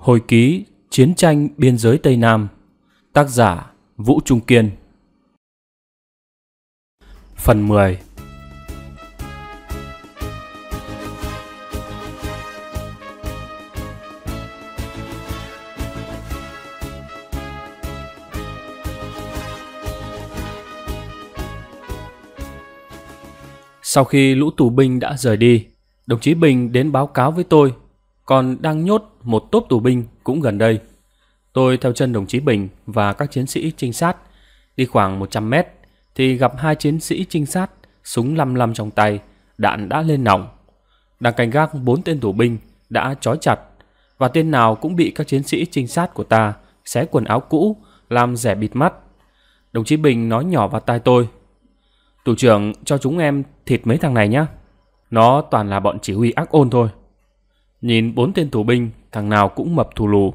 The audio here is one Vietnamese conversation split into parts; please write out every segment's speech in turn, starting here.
Hồi ký Chiến tranh biên giới Tây Nam Tác giả Vũ Trung Kiên Phần 10 Sau khi lũ tù binh đã rời đi, đồng chí Bình đến báo cáo với tôi còn đang nhốt một tốp tù binh cũng gần đây. Tôi theo chân đồng chí Bình và các chiến sĩ trinh sát, đi khoảng 100 mét thì gặp hai chiến sĩ trinh sát, súng lăm lăm trong tay, đạn đã lên nòng. Đang canh gác bốn tên tù binh đã trói chặt và tên nào cũng bị các chiến sĩ trinh sát của ta xé quần áo cũ, làm rẻ bịt mắt. Đồng chí Bình nói nhỏ vào tai tôi. Tù trưởng cho chúng em thịt mấy thằng này nhá. Nó toàn là bọn chỉ huy ác ôn thôi. Nhìn bốn tên tù binh, thằng nào cũng mập thù lù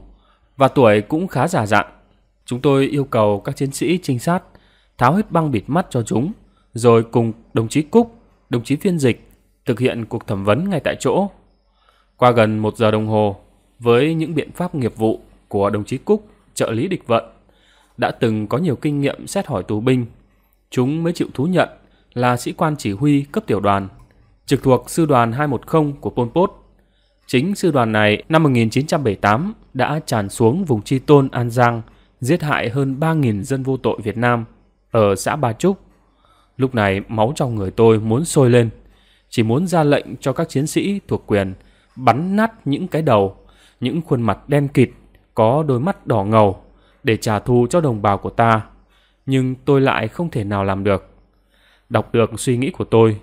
và tuổi cũng khá già dặn. Chúng tôi yêu cầu các chiến sĩ trinh sát tháo hết băng bịt mắt cho chúng, rồi cùng đồng chí Cúc, đồng chí phiên dịch thực hiện cuộc thẩm vấn ngay tại chỗ. Qua gần một giờ đồng hồ, với những biện pháp nghiệp vụ của đồng chí Cúc, trợ lý địch vận, đã từng có nhiều kinh nghiệm xét hỏi tù binh, chúng mới chịu thú nhận là sĩ quan chỉ huy cấp tiểu đoàn, trực thuộc sư đoàn 210 của Pol Pot. Chính sư đoàn này năm 1978 đã tràn xuống vùng Chi Tôn An Giang, giết hại hơn 3.000 dân vô tội Việt Nam ở xã Ba Trúc. Lúc này máu trong người tôi muốn sôi lên, chỉ muốn ra lệnh cho các chiến sĩ thuộc quyền bắn nát những cái đầu, những khuôn mặt đen kịt, có đôi mắt đỏ ngầu để trả thù cho đồng bào của ta. Nhưng tôi lại không thể nào làm được. Đọc được suy nghĩ của tôi,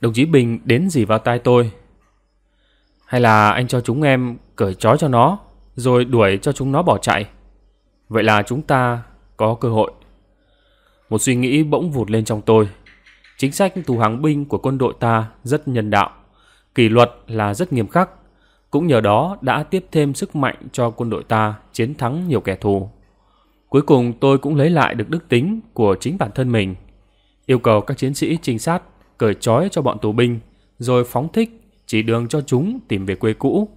đồng chí Bình đến gì vào tai tôi hay là anh cho chúng em cởi trói cho nó, rồi đuổi cho chúng nó bỏ chạy. Vậy là chúng ta có cơ hội. Một suy nghĩ bỗng vụt lên trong tôi. Chính sách tù hàng binh của quân đội ta rất nhân đạo, kỷ luật là rất nghiêm khắc. Cũng nhờ đó đã tiếp thêm sức mạnh cho quân đội ta chiến thắng nhiều kẻ thù. Cuối cùng tôi cũng lấy lại được đức tính của chính bản thân mình. Yêu cầu các chiến sĩ trinh sát cởi trói cho bọn tù binh, rồi phóng thích chỉ đường cho chúng tìm về quê cũ.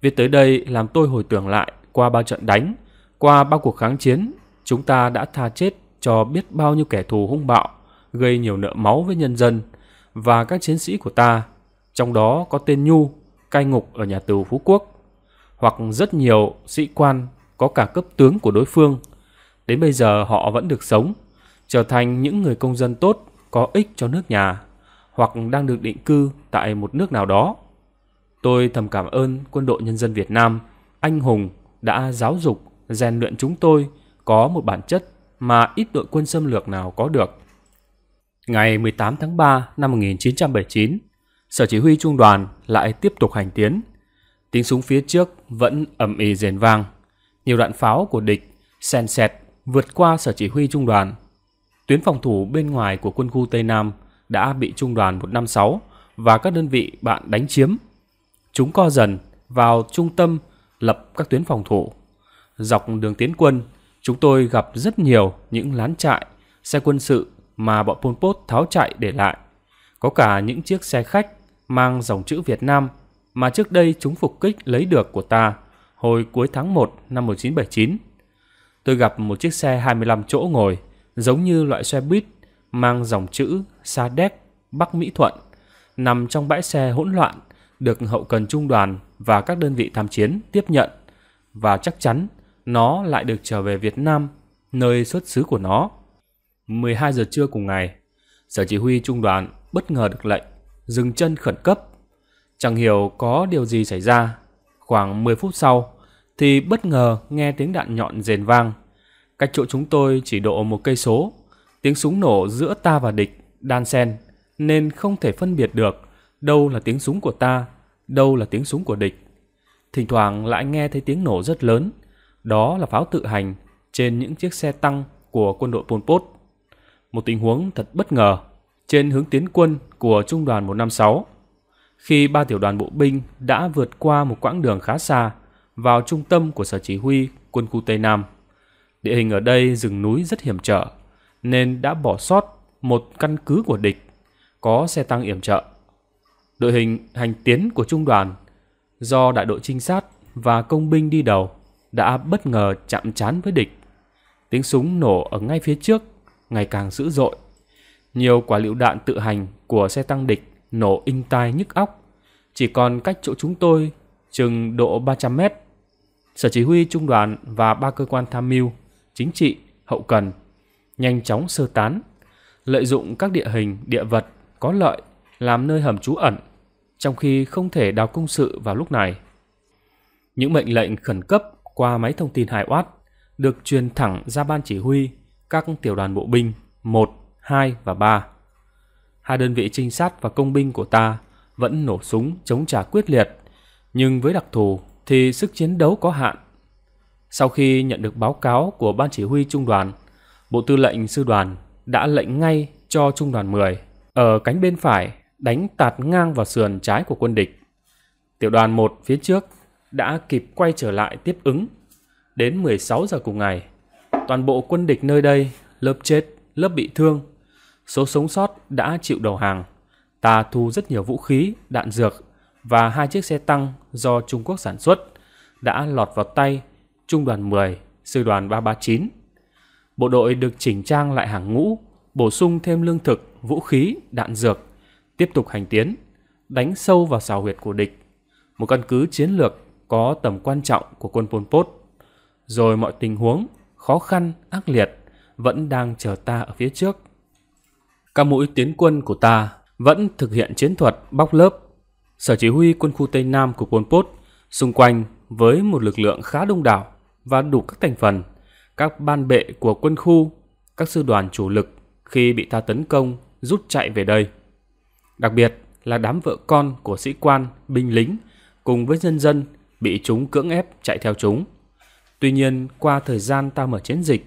Viết tới đây làm tôi hồi tưởng lại qua bao trận đánh, qua bao cuộc kháng chiến, chúng ta đã tha chết cho biết bao nhiêu kẻ thù hung bạo, gây nhiều nợ máu với nhân dân và các chiến sĩ của ta, trong đó có tên Nhu, cai ngục ở nhà tù Phú Quốc, hoặc rất nhiều sĩ quan có cả cấp tướng của đối phương. Đến bây giờ họ vẫn được sống, trở thành những người công dân tốt, có ích cho nước nhà hoặc đang được định cư tại một nước nào đó. Tôi thầm cảm ơn quân đội nhân dân Việt Nam, anh hùng đã giáo dục, rèn luyện chúng tôi có một bản chất mà ít đội quân xâm lược nào có được. Ngày 18 tháng 3 năm 1979, Sở Chỉ huy Trung đoàn lại tiếp tục hành tiến. Tiếng súng phía trước vẫn ầm ĩ rền vang. Nhiều đạn pháo của địch sen xẹt vượt qua Sở Chỉ huy Trung đoàn. Tuyến phòng thủ bên ngoài của quân khu Tây Nam – đã bị trung đoàn 156 và các đơn vị bạn đánh chiếm. Chúng co dần vào trung tâm lập các tuyến phòng thủ. Dọc đường tiến quân, chúng tôi gặp rất nhiều những lán trại, xe quân sự mà bọn Pol Pot tháo chạy để lại. Có cả những chiếc xe khách mang dòng chữ Việt Nam mà trước đây chúng phục kích lấy được của ta hồi cuối tháng 1 năm 1979. Tôi gặp một chiếc xe 25 chỗ ngồi, giống như loại xe buýt mang dòng chữ Sa Đéc, Bắc Mỹ Thuận, nằm trong bãi xe hỗn loạn, được hậu cần trung đoàn và các đơn vị tham chiến tiếp nhận và chắc chắn nó lại được trở về Việt Nam, nơi xuất xứ của nó. 12 giờ trưa cùng ngày, sở chỉ huy trung đoàn bất ngờ được lệnh dừng chân khẩn cấp. Chẳng hiểu có điều gì xảy ra, khoảng 10 phút sau thì bất ngờ nghe tiếng đạn nhọn rền vang. Cách chỗ chúng tôi chỉ độ một cây số Tiếng súng nổ giữa ta và địch đan xen nên không thể phân biệt được đâu là tiếng súng của ta, đâu là tiếng súng của địch. Thỉnh thoảng lại nghe thấy tiếng nổ rất lớn, đó là pháo tự hành trên những chiếc xe tăng của quân đội Pol Pot. Một tình huống thật bất ngờ trên hướng tiến quân của trung đoàn 156. Khi ba tiểu đoàn bộ binh đã vượt qua một quãng đường khá xa vào trung tâm của sở chỉ huy quân khu Tây Nam. Địa hình ở đây rừng núi rất hiểm trở, nên đã bỏ sót một căn cứ của địch có xe tăng yểm trợ. Đội hình hành tiến của trung đoàn do đại đội trinh sát và công binh đi đầu đã bất ngờ chạm trán với địch. Tiếng súng nổ ở ngay phía trước ngày càng dữ dội. Nhiều quả lựu đạn tự hành của xe tăng địch nổ inh tai nhức óc, chỉ còn cách chỗ chúng tôi chừng độ 300 mét. Sở chỉ huy trung đoàn và ba cơ quan tham mưu, chính trị, hậu cần nhanh chóng sơ tán, lợi dụng các địa hình, địa vật có lợi làm nơi hầm trú ẩn, trong khi không thể đào công sự vào lúc này. Những mệnh lệnh khẩn cấp qua máy thông tin hải oát được truyền thẳng ra ban chỉ huy các tiểu đoàn bộ binh 1, 2 và 3. Hai đơn vị trinh sát và công binh của ta vẫn nổ súng chống trả quyết liệt, nhưng với đặc thù thì sức chiến đấu có hạn. Sau khi nhận được báo cáo của ban chỉ huy trung đoàn, Bộ tư lệnh sư đoàn đã lệnh ngay cho trung đoàn 10 ở cánh bên phải đánh tạt ngang vào sườn trái của quân địch. Tiểu đoàn 1 phía trước đã kịp quay trở lại tiếp ứng. Đến 16 giờ cùng ngày, toàn bộ quân địch nơi đây lớp chết, lớp bị thương, số sống sót đã chịu đầu hàng. Ta thu rất nhiều vũ khí, đạn dược và hai chiếc xe tăng do Trung Quốc sản xuất đã lọt vào tay trung đoàn 10, sư đoàn 339. Bộ đội được chỉnh trang lại hàng ngũ, bổ sung thêm lương thực, vũ khí, đạn dược, tiếp tục hành tiến, đánh sâu vào xào huyệt của địch. Một căn cứ chiến lược có tầm quan trọng của quân Pol Pot. Rồi mọi tình huống khó khăn, ác liệt vẫn đang chờ ta ở phía trước. Các mũi tiến quân của ta vẫn thực hiện chiến thuật bóc lớp. Sở chỉ huy quân khu Tây Nam của Pol Pot xung quanh với một lực lượng khá đông đảo và đủ các thành phần – các ban bệ của quân khu, các sư đoàn chủ lực khi bị ta tấn công rút chạy về đây. Đặc biệt là đám vợ con của sĩ quan, binh lính cùng với dân dân bị chúng cưỡng ép chạy theo chúng. Tuy nhiên, qua thời gian ta mở chiến dịch,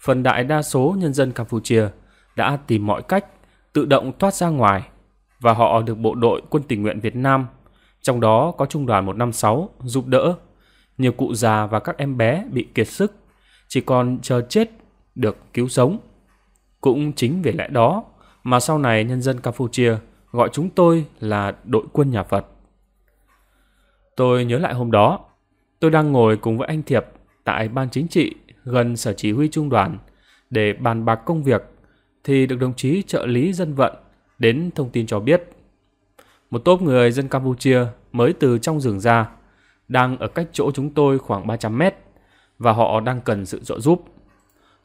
phần đại đa số nhân dân Campuchia đã tìm mọi cách tự động thoát ra ngoài và họ được bộ đội quân tình nguyện Việt Nam, trong đó có trung đoàn 156 giúp đỡ. Nhiều cụ già và các em bé bị kiệt sức chỉ còn chờ chết được cứu sống. Cũng chính vì lẽ đó mà sau này nhân dân Campuchia gọi chúng tôi là đội quân nhà Phật. Tôi nhớ lại hôm đó, tôi đang ngồi cùng với anh Thiệp tại ban chính trị gần sở chỉ huy trung đoàn để bàn bạc công việc thì được đồng chí trợ lý dân vận đến thông tin cho biết. Một tốp người dân Campuchia mới từ trong rừng ra, đang ở cách chỗ chúng tôi khoảng 300 mét và họ đang cần sự trợ giúp.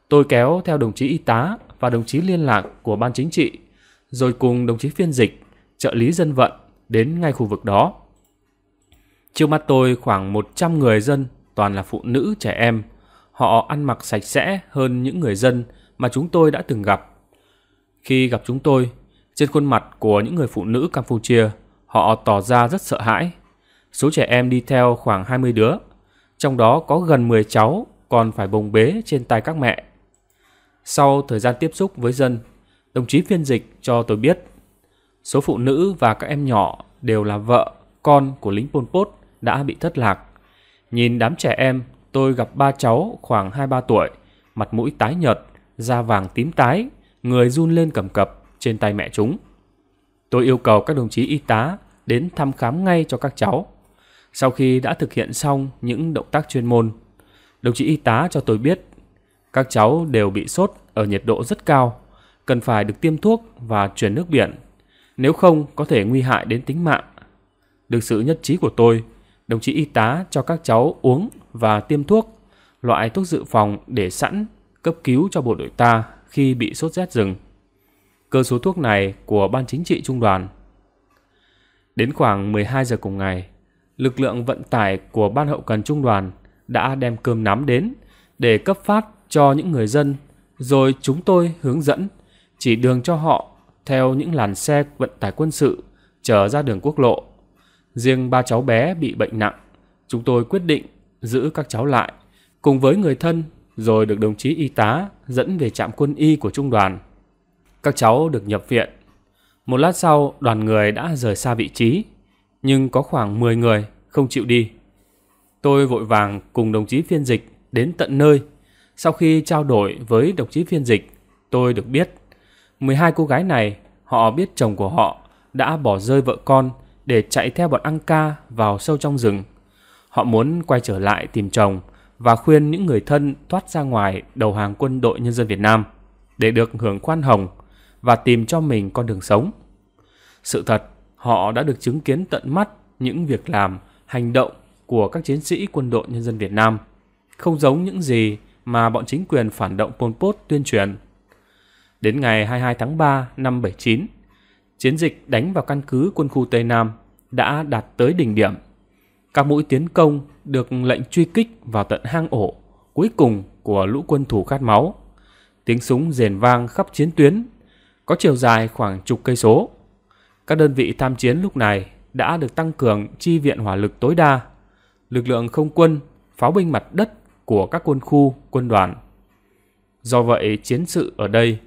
Tôi kéo theo đồng chí y tá và đồng chí liên lạc của ban chính trị, rồi cùng đồng chí phiên dịch, trợ lý dân vận đến ngay khu vực đó. Trước mắt tôi khoảng 100 người dân, toàn là phụ nữ, trẻ em. Họ ăn mặc sạch sẽ hơn những người dân mà chúng tôi đã từng gặp. Khi gặp chúng tôi, trên khuôn mặt của những người phụ nữ Campuchia, họ tỏ ra rất sợ hãi. Số trẻ em đi theo khoảng 20 đứa trong đó có gần 10 cháu còn phải bồng bế trên tay các mẹ. Sau thời gian tiếp xúc với dân, đồng chí phiên dịch cho tôi biết số phụ nữ và các em nhỏ đều là vợ, con của lính Pol Pot đã bị thất lạc. Nhìn đám trẻ em, tôi gặp ba cháu khoảng 2-3 tuổi, mặt mũi tái nhợt, da vàng tím tái, người run lên cầm cập trên tay mẹ chúng. Tôi yêu cầu các đồng chí y tá đến thăm khám ngay cho các cháu. Sau khi đã thực hiện xong những động tác chuyên môn, đồng chí y tá cho tôi biết các cháu đều bị sốt ở nhiệt độ rất cao, cần phải được tiêm thuốc và truyền nước biển, nếu không có thể nguy hại đến tính mạng. Được sự nhất trí của tôi, đồng chí y tá cho các cháu uống và tiêm thuốc, loại thuốc dự phòng để sẵn cấp cứu cho bộ đội ta khi bị sốt rét rừng. Cơ số thuốc này của Ban Chính trị Trung đoàn. Đến khoảng 12 giờ cùng ngày, lực lượng vận tải của Ban hậu cần Trung đoàn đã đem cơm nắm đến để cấp phát cho những người dân, rồi chúng tôi hướng dẫn, chỉ đường cho họ theo những làn xe vận tải quân sự trở ra đường quốc lộ. Riêng ba cháu bé bị bệnh nặng, chúng tôi quyết định giữ các cháu lại cùng với người thân rồi được đồng chí y tá dẫn về trạm quân y của trung đoàn. Các cháu được nhập viện. Một lát sau, đoàn người đã rời xa vị trí nhưng có khoảng 10 người không chịu đi. Tôi vội vàng cùng đồng chí phiên dịch đến tận nơi. Sau khi trao đổi với đồng chí phiên dịch, tôi được biết 12 cô gái này họ biết chồng của họ đã bỏ rơi vợ con để chạy theo bọn ăn ca vào sâu trong rừng. Họ muốn quay trở lại tìm chồng và khuyên những người thân thoát ra ngoài đầu hàng quân đội nhân dân Việt Nam để được hưởng khoan hồng và tìm cho mình con đường sống. Sự thật họ đã được chứng kiến tận mắt những việc làm, hành động của các chiến sĩ quân đội nhân dân Việt Nam, không giống những gì mà bọn chính quyền phản động Pol Pot tuyên truyền. Đến ngày 22 tháng 3 năm 79, chiến dịch đánh vào căn cứ quân khu Tây Nam đã đạt tới đỉnh điểm. Các mũi tiến công được lệnh truy kích vào tận hang ổ cuối cùng của lũ quân thủ khát máu. Tiếng súng rền vang khắp chiến tuyến, có chiều dài khoảng chục cây số. Các đơn vị tham chiến lúc này đã được tăng cường chi viện hỏa lực tối đa, lực lượng không quân, pháo binh mặt đất của các quân khu, quân đoàn. Do vậy, chiến sự ở đây,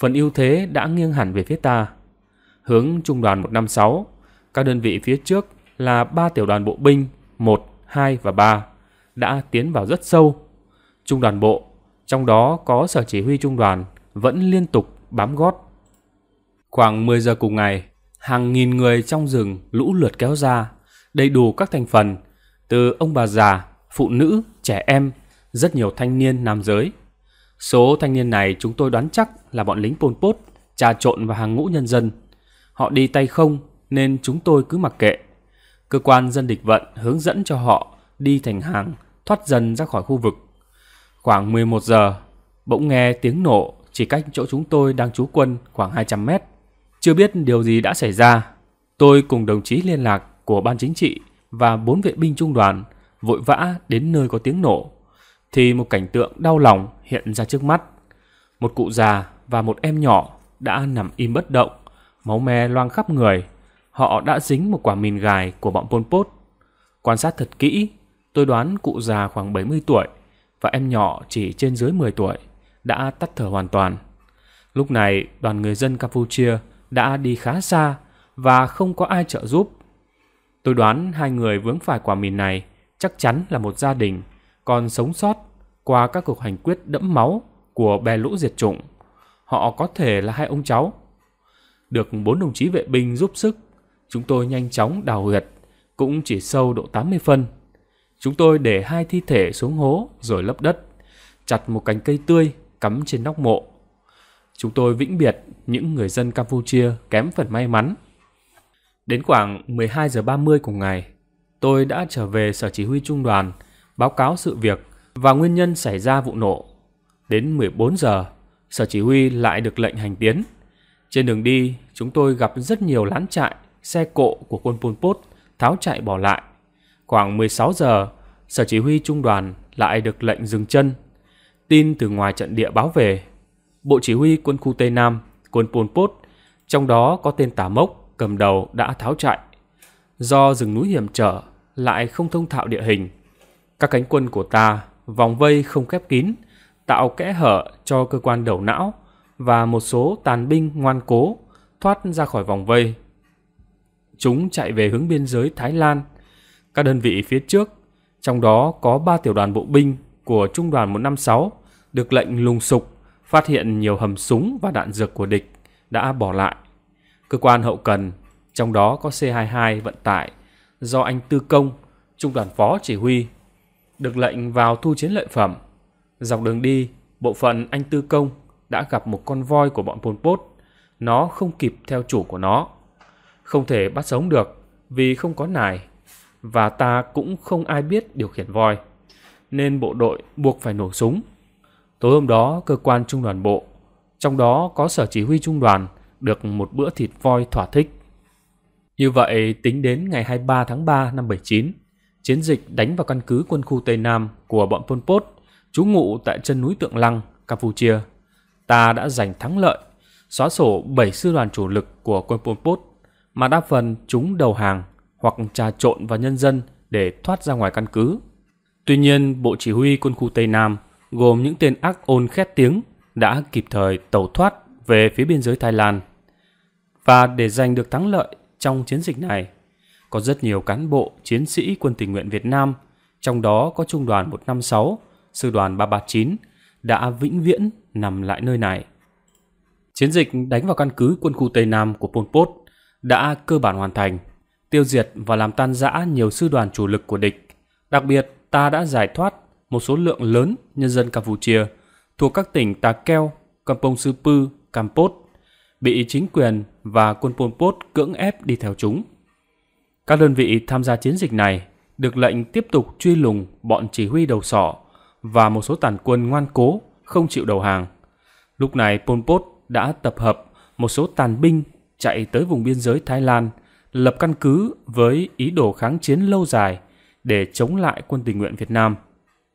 phần ưu thế đã nghiêng hẳn về phía ta. Hướng trung đoàn 156, các đơn vị phía trước là 3 tiểu đoàn bộ binh 1, 2 và 3 đã tiến vào rất sâu. Trung đoàn bộ, trong đó có sở chỉ huy trung đoàn vẫn liên tục bám gót. Khoảng 10 giờ cùng ngày, hàng nghìn người trong rừng lũ lượt kéo ra, đầy đủ các thành phần, từ ông bà già, phụ nữ, trẻ em, rất nhiều thanh niên nam giới. Số thanh niên này chúng tôi đoán chắc là bọn lính Pol Pot trà trộn vào hàng ngũ nhân dân. Họ đi tay không nên chúng tôi cứ mặc kệ. Cơ quan dân địch vận hướng dẫn cho họ đi thành hàng, thoát dần ra khỏi khu vực. Khoảng 11 giờ, bỗng nghe tiếng nổ chỉ cách chỗ chúng tôi đang trú quân khoảng 200 mét. Chưa biết điều gì đã xảy ra, tôi cùng đồng chí liên lạc của ban chính trị và bốn vệ binh trung đoàn vội vã đến nơi có tiếng nổ thì một cảnh tượng đau lòng hiện ra trước mắt. Một cụ già và một em nhỏ đã nằm im bất động, máu me loang khắp người. Họ đã dính một quả mìn gài của bọn Pol Pot. Quan sát thật kỹ, tôi đoán cụ già khoảng 70 tuổi và em nhỏ chỉ trên dưới 10 tuổi đã tắt thở hoàn toàn. Lúc này, đoàn người dân Campuchia đã đi khá xa và không có ai trợ giúp. Tôi đoán hai người vướng phải quả mìn này chắc chắn là một gia đình còn sống sót qua các cuộc hành quyết đẫm máu của bè lũ diệt chủng. Họ có thể là hai ông cháu. Được bốn đồng chí vệ binh giúp sức, chúng tôi nhanh chóng đào huyệt, cũng chỉ sâu độ 80 phân. Chúng tôi để hai thi thể xuống hố rồi lấp đất, chặt một cành cây tươi cắm trên nóc mộ Chúng tôi vĩnh biệt những người dân Campuchia kém phần may mắn. Đến khoảng 12 giờ 30 cùng ngày, tôi đã trở về sở chỉ huy trung đoàn báo cáo sự việc và nguyên nhân xảy ra vụ nổ. Đến 14 giờ, sở chỉ huy lại được lệnh hành tiến. Trên đường đi, chúng tôi gặp rất nhiều lán trại, xe cộ của quân Pol Pot tháo chạy bỏ lại. Khoảng 16 giờ, sở chỉ huy trung đoàn lại được lệnh dừng chân. Tin từ ngoài trận địa báo về, Bộ Chỉ huy quân khu Tây Nam, quân Pol Pot, trong đó có tên Tả Mốc cầm đầu đã tháo chạy. Do rừng núi hiểm trở, lại không thông thạo địa hình. Các cánh quân của ta vòng vây không khép kín, tạo kẽ hở cho cơ quan đầu não và một số tàn binh ngoan cố thoát ra khỏi vòng vây. Chúng chạy về hướng biên giới Thái Lan. Các đơn vị phía trước, trong đó có 3 tiểu đoàn bộ binh của Trung đoàn 156 được lệnh lùng sục phát hiện nhiều hầm súng và đạn dược của địch đã bỏ lại. Cơ quan hậu cần, trong đó có C-22 vận tải, do anh Tư Công, trung đoàn phó chỉ huy, được lệnh vào thu chiến lợi phẩm. Dọc đường đi, bộ phận anh Tư Công đã gặp một con voi của bọn Pol Pot. Nó không kịp theo chủ của nó. Không thể bắt sống được vì không có nài và ta cũng không ai biết điều khiển voi. Nên bộ đội buộc phải nổ súng Tối hôm đó, cơ quan trung đoàn bộ, trong đó có sở chỉ huy trung đoàn, được một bữa thịt voi thỏa thích. Như vậy, tính đến ngày 23 tháng 3 năm 79, chiến dịch đánh vào căn cứ quân khu Tây Nam của bọn Pol Pot, trú ngụ tại chân núi Tượng Lăng, Campuchia, ta đã giành thắng lợi, xóa sổ 7 sư đoàn chủ lực của quân Pol Pot, mà đa phần chúng đầu hàng hoặc trà trộn vào nhân dân để thoát ra ngoài căn cứ. Tuy nhiên, Bộ Chỉ huy Quân khu Tây Nam gồm những tên ác ôn khét tiếng đã kịp thời tẩu thoát về phía biên giới Thái Lan. Và để giành được thắng lợi trong chiến dịch này, có rất nhiều cán bộ, chiến sĩ quân tình nguyện Việt Nam, trong đó có Trung đoàn 156, Sư đoàn 339, đã vĩnh viễn nằm lại nơi này. Chiến dịch đánh vào căn cứ quân khu Tây Nam của Pol Pot đã cơ bản hoàn thành, tiêu diệt và làm tan rã nhiều sư đoàn chủ lực của địch. Đặc biệt, ta đã giải thoát một số lượng lớn nhân dân Campuchia thuộc các tỉnh Tà Keo, Kampong Sư Pư, Kampot bị chính quyền và quân Pol Pot cưỡng ép đi theo chúng. Các đơn vị tham gia chiến dịch này được lệnh tiếp tục truy lùng bọn chỉ huy đầu sỏ và một số tàn quân ngoan cố không chịu đầu hàng. Lúc này Pol Pot đã tập hợp một số tàn binh chạy tới vùng biên giới Thái Lan, lập căn cứ với ý đồ kháng chiến lâu dài để chống lại quân tình nguyện Việt Nam –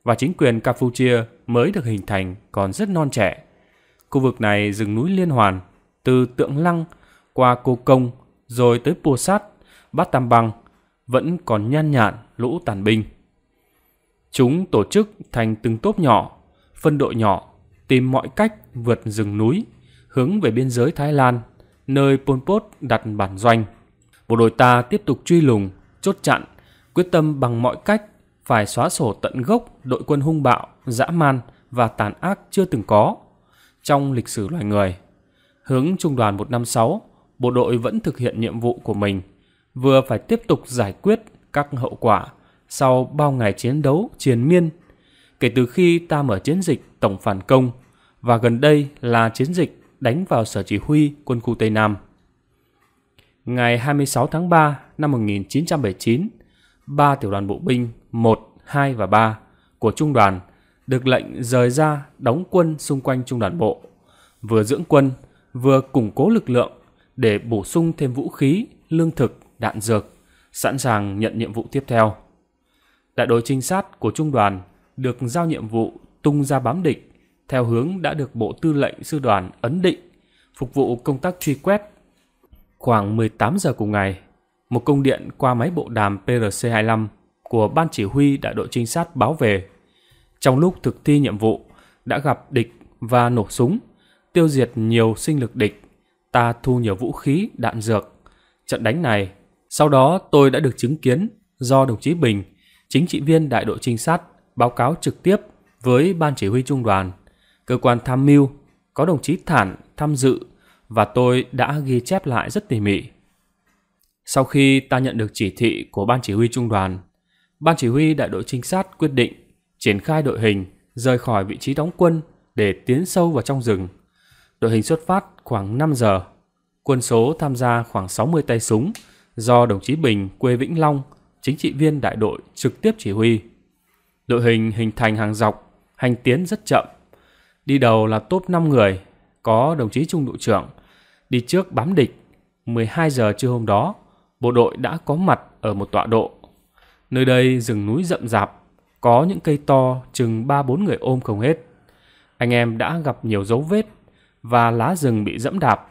và chính quyền Campuchia mới được hình thành còn rất non trẻ. Khu vực này rừng núi liên hoàn, từ Tượng Lăng qua Cô Công rồi tới Pua Sát, Bát Tam Bang vẫn còn nhan nhạn lũ tàn binh. Chúng tổ chức thành từng tốp nhỏ, phân đội nhỏ, tìm mọi cách vượt rừng núi, hướng về biên giới Thái Lan, nơi Pol Pot đặt bản doanh. Bộ đội ta tiếp tục truy lùng, chốt chặn, quyết tâm bằng mọi cách phải xóa sổ tận gốc đội quân hung bạo, dã man và tàn ác chưa từng có trong lịch sử loài người. Hướng Trung đoàn 156, bộ đội vẫn thực hiện nhiệm vụ của mình, vừa phải tiếp tục giải quyết các hậu quả sau bao ngày chiến đấu triền miên kể từ khi ta mở chiến dịch tổng phản công và gần đây là chiến dịch đánh vào sở chỉ huy quân khu Tây Nam. Ngày 26 tháng 3 năm 1979, ba tiểu đoàn bộ binh 1, 2 và 3 của trung đoàn được lệnh rời ra đóng quân xung quanh trung đoàn bộ, vừa dưỡng quân, vừa củng cố lực lượng để bổ sung thêm vũ khí, lương thực, đạn dược, sẵn sàng nhận nhiệm vụ tiếp theo. Đại đội trinh sát của trung đoàn được giao nhiệm vụ tung ra bám địch theo hướng đã được Bộ Tư lệnh Sư đoàn ấn định, phục vụ công tác truy quét. Khoảng 18 giờ cùng ngày, một công điện qua máy bộ đàm PRC-25 của Ban Chỉ huy Đại đội Trinh sát báo về. Trong lúc thực thi nhiệm vụ, đã gặp địch và nổ súng, tiêu diệt nhiều sinh lực địch, ta thu nhiều vũ khí, đạn dược. Trận đánh này, sau đó tôi đã được chứng kiến do đồng chí Bình, chính trị viên đại đội trinh sát, báo cáo trực tiếp với Ban Chỉ huy Trung đoàn, cơ quan tham mưu, có đồng chí Thản tham dự và tôi đã ghi chép lại rất tỉ mỉ. Sau khi ta nhận được chỉ thị của Ban Chỉ huy Trung đoàn, Ban chỉ huy đại đội trinh sát quyết định triển khai đội hình rời khỏi vị trí đóng quân để tiến sâu vào trong rừng. Đội hình xuất phát khoảng 5 giờ. Quân số tham gia khoảng 60 tay súng do đồng chí Bình quê Vĩnh Long, chính trị viên đại đội trực tiếp chỉ huy. Đội hình hình thành hàng dọc, hành tiến rất chậm. Đi đầu là top 5 người, có đồng chí trung đội trưởng, đi trước bám địch. 12 giờ trưa hôm đó, bộ đội đã có mặt ở một tọa độ Nơi đây rừng núi rậm rạp, có những cây to chừng ba bốn người ôm không hết. Anh em đã gặp nhiều dấu vết và lá rừng bị dẫm đạp.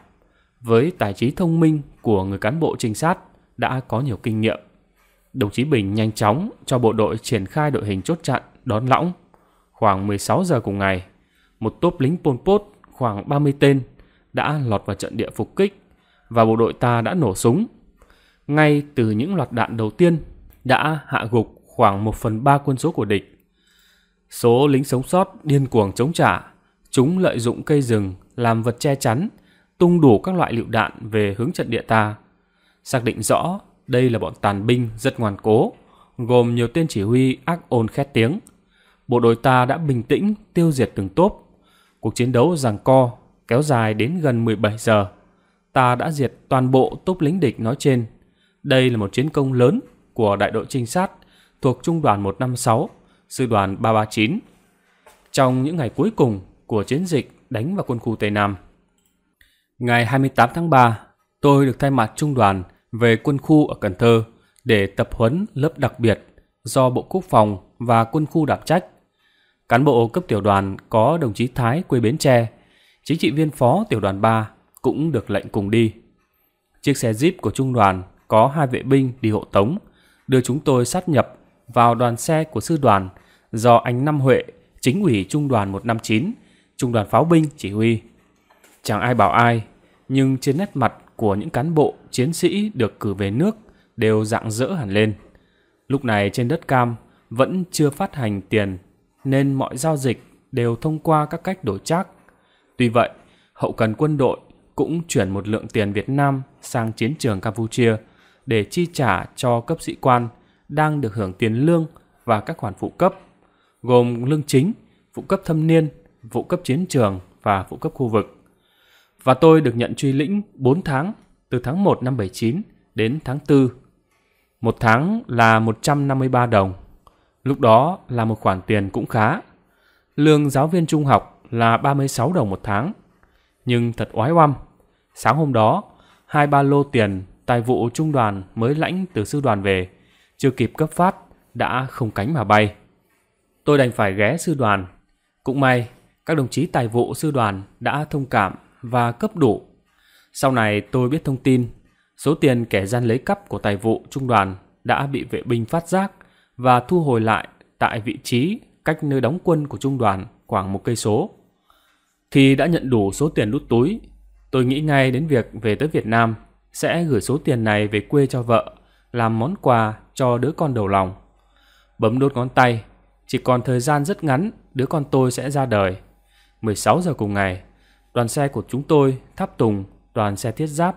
Với tài trí thông minh của người cán bộ trinh sát đã có nhiều kinh nghiệm. Đồng chí Bình nhanh chóng cho bộ đội triển khai đội hình chốt chặn đón lõng. Khoảng 16 giờ cùng ngày, một tốp lính Pol Pot khoảng 30 tên đã lọt vào trận địa phục kích và bộ đội ta đã nổ súng. Ngay từ những loạt đạn đầu tiên đã hạ gục khoảng 1 phần 3 quân số của địch. Số lính sống sót điên cuồng chống trả, chúng lợi dụng cây rừng làm vật che chắn, tung đủ các loại lựu đạn về hướng trận địa ta. Xác định rõ đây là bọn tàn binh rất ngoan cố, gồm nhiều tên chỉ huy ác ôn khét tiếng. Bộ đội ta đã bình tĩnh tiêu diệt từng tốp. Cuộc chiến đấu giằng co kéo dài đến gần 17 giờ. Ta đã diệt toàn bộ tốp lính địch nói trên. Đây là một chiến công lớn của đại đội trinh sát thuộc Trung đoàn 156, Sư đoàn 339. Trong những ngày cuối cùng của chiến dịch đánh vào quân khu Tây Nam. Ngày 28 tháng 3, tôi được thay mặt trung đoàn về quân khu ở Cần Thơ để tập huấn lớp đặc biệt do Bộ Quốc phòng và quân khu đảm trách. Cán bộ cấp tiểu đoàn có đồng chí Thái quê Bến Tre, chính trị viên phó tiểu đoàn 3 cũng được lệnh cùng đi. Chiếc xe Jeep của trung đoàn có hai vệ binh đi hộ tống đưa chúng tôi sát nhập vào đoàn xe của sư đoàn do anh Năm Huệ, chính ủy trung đoàn 159, trung đoàn pháo binh chỉ huy. Chẳng ai bảo ai, nhưng trên nét mặt của những cán bộ, chiến sĩ được cử về nước đều rạng rỡ hẳn lên. Lúc này trên đất cam vẫn chưa phát hành tiền nên mọi giao dịch đều thông qua các cách đổi trác. Tuy vậy, hậu cần quân đội cũng chuyển một lượng tiền Việt Nam sang chiến trường Campuchia – để chi trả cho cấp sĩ quan đang được hưởng tiền lương và các khoản phụ cấp, gồm lương chính, phụ cấp thâm niên, phụ cấp chiến trường và phụ cấp khu vực. Và tôi được nhận truy lĩnh 4 tháng, từ tháng 1 năm 79 đến tháng 4. Một tháng là 153 đồng. Lúc đó là một khoản tiền cũng khá. Lương giáo viên trung học là 36 đồng một tháng. Nhưng thật oái oăm. Sáng hôm đó, hai ba lô tiền tài vụ trung đoàn mới lãnh từ sư đoàn về, chưa kịp cấp phát đã không cánh mà bay. Tôi đành phải ghé sư đoàn. Cũng may, các đồng chí tài vụ sư đoàn đã thông cảm và cấp đủ. Sau này tôi biết thông tin, số tiền kẻ gian lấy cắp của tài vụ trung đoàn đã bị vệ binh phát giác và thu hồi lại tại vị trí cách nơi đóng quân của trung đoàn khoảng một cây số. Khi đã nhận đủ số tiền đút túi, tôi nghĩ ngay đến việc về tới Việt Nam sẽ gửi số tiền này về quê cho vợ, làm món quà cho đứa con đầu lòng. Bấm đốt ngón tay, chỉ còn thời gian rất ngắn, đứa con tôi sẽ ra đời. 16 giờ cùng ngày, đoàn xe của chúng tôi, Tháp Tùng, đoàn xe thiết giáp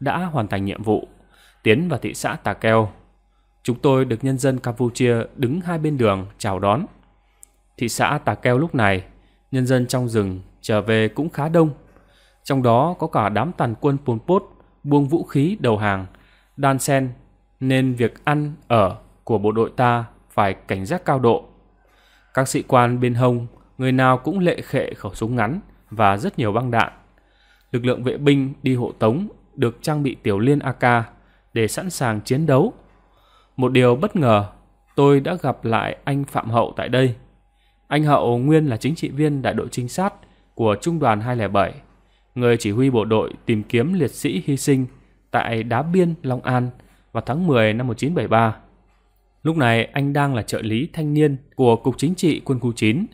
đã hoàn thành nhiệm vụ, tiến vào thị xã Tà Keo. Chúng tôi được nhân dân Campuchia đứng hai bên đường chào đón. Thị xã Tà Keo lúc này, nhân dân trong rừng trở về cũng khá đông. Trong đó có cả đám tàn quân Pol Pot buông vũ khí đầu hàng, đan sen, nên việc ăn, ở của bộ đội ta phải cảnh giác cao độ. Các sĩ quan bên hông, người nào cũng lệ khệ khẩu súng ngắn và rất nhiều băng đạn. Lực lượng vệ binh đi hộ tống được trang bị tiểu liên AK để sẵn sàng chiến đấu. Một điều bất ngờ, tôi đã gặp lại anh Phạm Hậu tại đây. Anh Hậu nguyên là chính trị viên đại đội trinh sát của Trung đoàn 207 người chỉ huy bộ đội tìm kiếm liệt sĩ hy sinh tại Đá Biên, Long An vào tháng 10 năm 1973. Lúc này anh đang là trợ lý thanh niên của Cục Chính trị Quân khu 9,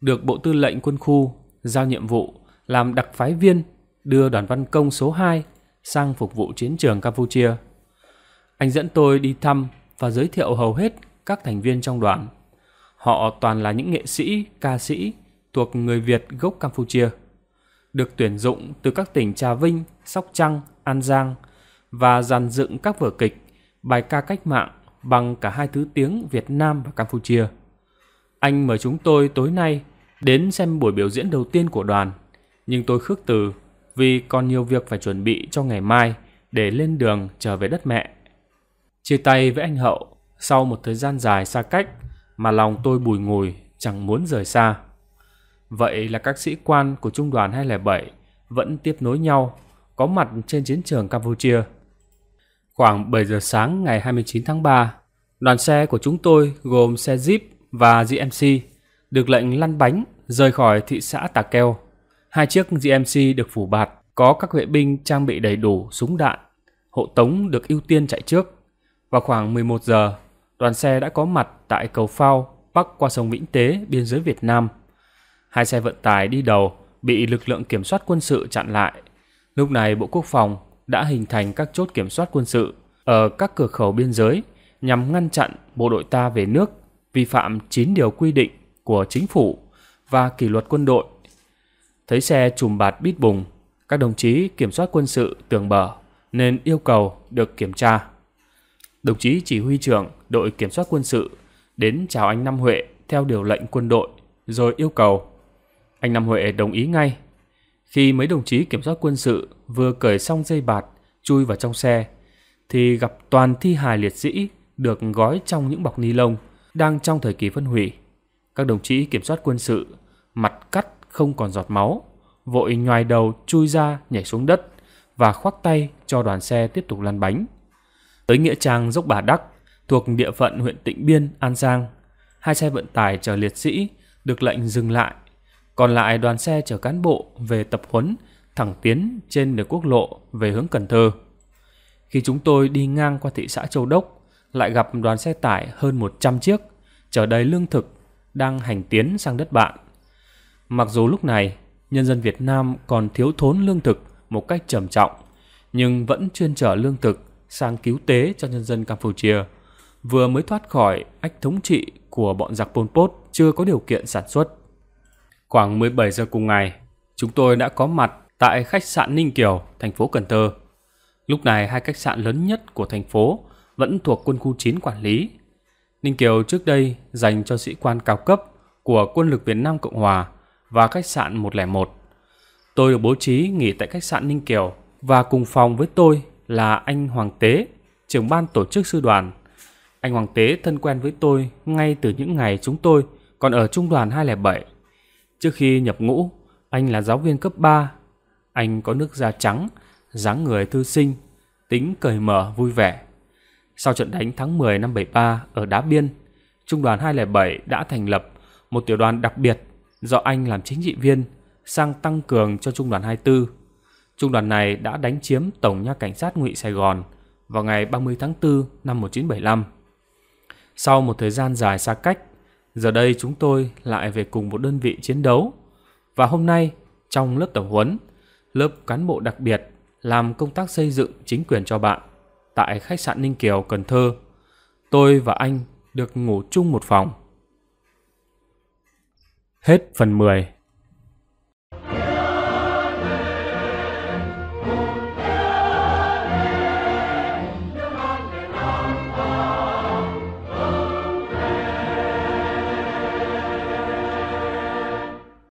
được Bộ Tư lệnh Quân khu giao nhiệm vụ làm đặc phái viên đưa đoàn văn công số 2 sang phục vụ chiến trường Campuchia. Anh dẫn tôi đi thăm và giới thiệu hầu hết các thành viên trong đoàn. Họ toàn là những nghệ sĩ, ca sĩ thuộc người Việt gốc Campuchia được tuyển dụng từ các tỉnh Trà Vinh, Sóc Trăng, An Giang và dàn dựng các vở kịch, bài ca cách mạng bằng cả hai thứ tiếng Việt Nam và Campuchia. Anh mời chúng tôi tối nay đến xem buổi biểu diễn đầu tiên của đoàn, nhưng tôi khước từ vì còn nhiều việc phải chuẩn bị cho ngày mai để lên đường trở về đất mẹ. Chia tay với anh Hậu sau một thời gian dài xa cách mà lòng tôi bùi ngùi chẳng muốn rời xa. Vậy là các sĩ quan của trung đoàn 207 vẫn tiếp nối nhau, có mặt trên chiến trường Campuchia. Khoảng 7 giờ sáng ngày 29 tháng 3, đoàn xe của chúng tôi gồm xe Jeep và GMC được lệnh lăn bánh rời khỏi thị xã Tà Keo. Hai chiếc GMC được phủ bạt, có các vệ binh trang bị đầy đủ súng đạn, hộ tống được ưu tiên chạy trước. và khoảng 11 giờ, đoàn xe đã có mặt tại cầu phao bắc qua sông Vĩnh Tế biên giới Việt Nam – Hai xe vận tải đi đầu bị lực lượng kiểm soát quân sự chặn lại. Lúc này Bộ Quốc phòng đã hình thành các chốt kiểm soát quân sự ở các cửa khẩu biên giới nhằm ngăn chặn bộ đội ta về nước vi phạm 9 điều quy định của chính phủ và kỷ luật quân đội. Thấy xe trùm bạt bít bùng, các đồng chí kiểm soát quân sự tường bờ nên yêu cầu được kiểm tra. Đồng chí chỉ huy trưởng đội kiểm soát quân sự đến chào anh Năm Huệ theo điều lệnh quân đội rồi yêu cầu anh Nam Huệ đồng ý ngay. Khi mấy đồng chí kiểm soát quân sự vừa cởi xong dây bạt, chui vào trong xe, thì gặp toàn thi hài liệt sĩ được gói trong những bọc ni lông đang trong thời kỳ phân hủy. Các đồng chí kiểm soát quân sự, mặt cắt không còn giọt máu, vội nhoài đầu chui ra nhảy xuống đất và khoác tay cho đoàn xe tiếp tục lăn bánh. Tới Nghĩa Trang dốc Bà Đắc, thuộc địa phận huyện Tịnh Biên, An Giang, hai xe vận tải chở liệt sĩ được lệnh dừng lại còn lại đoàn xe chở cán bộ về tập huấn thẳng tiến trên đường quốc lộ về hướng Cần Thơ. Khi chúng tôi đi ngang qua thị xã Châu Đốc, lại gặp đoàn xe tải hơn 100 chiếc chở đầy lương thực đang hành tiến sang đất bạn. Mặc dù lúc này nhân dân Việt Nam còn thiếu thốn lương thực một cách trầm trọng, nhưng vẫn chuyên chở lương thực sang cứu tế cho nhân dân Campuchia, vừa mới thoát khỏi ách thống trị của bọn giặc Pol Pot chưa có điều kiện sản xuất. Khoảng 17 giờ cùng ngày, chúng tôi đã có mặt tại khách sạn Ninh Kiều, thành phố Cần Thơ. Lúc này hai khách sạn lớn nhất của thành phố vẫn thuộc quân khu 9 quản lý. Ninh Kiều trước đây dành cho sĩ quan cao cấp của quân lực Việt Nam Cộng Hòa và khách sạn 101. Tôi được bố trí nghỉ tại khách sạn Ninh Kiều và cùng phòng với tôi là anh Hoàng Tế, trưởng ban tổ chức sư đoàn. Anh Hoàng Tế thân quen với tôi ngay từ những ngày chúng tôi còn ở trung đoàn 207 Trước khi nhập ngũ, anh là giáo viên cấp 3. Anh có nước da trắng, dáng người thư sinh, tính cởi mở vui vẻ. Sau trận đánh tháng 10 năm 73 ở Đá Biên, Trung đoàn 207 đã thành lập một tiểu đoàn đặc biệt do anh làm chính trị viên sang tăng cường cho Trung đoàn 24. Trung đoàn này đã đánh chiếm Tổng nhà Cảnh sát Ngụy Sài Gòn vào ngày 30 tháng 4 năm 1975. Sau một thời gian dài xa cách, Giờ đây chúng tôi lại về cùng một đơn vị chiến đấu. Và hôm nay, trong lớp tổng huấn, lớp cán bộ đặc biệt làm công tác xây dựng chính quyền cho bạn tại khách sạn Ninh Kiều, Cần Thơ. Tôi và anh được ngủ chung một phòng. Hết phần 10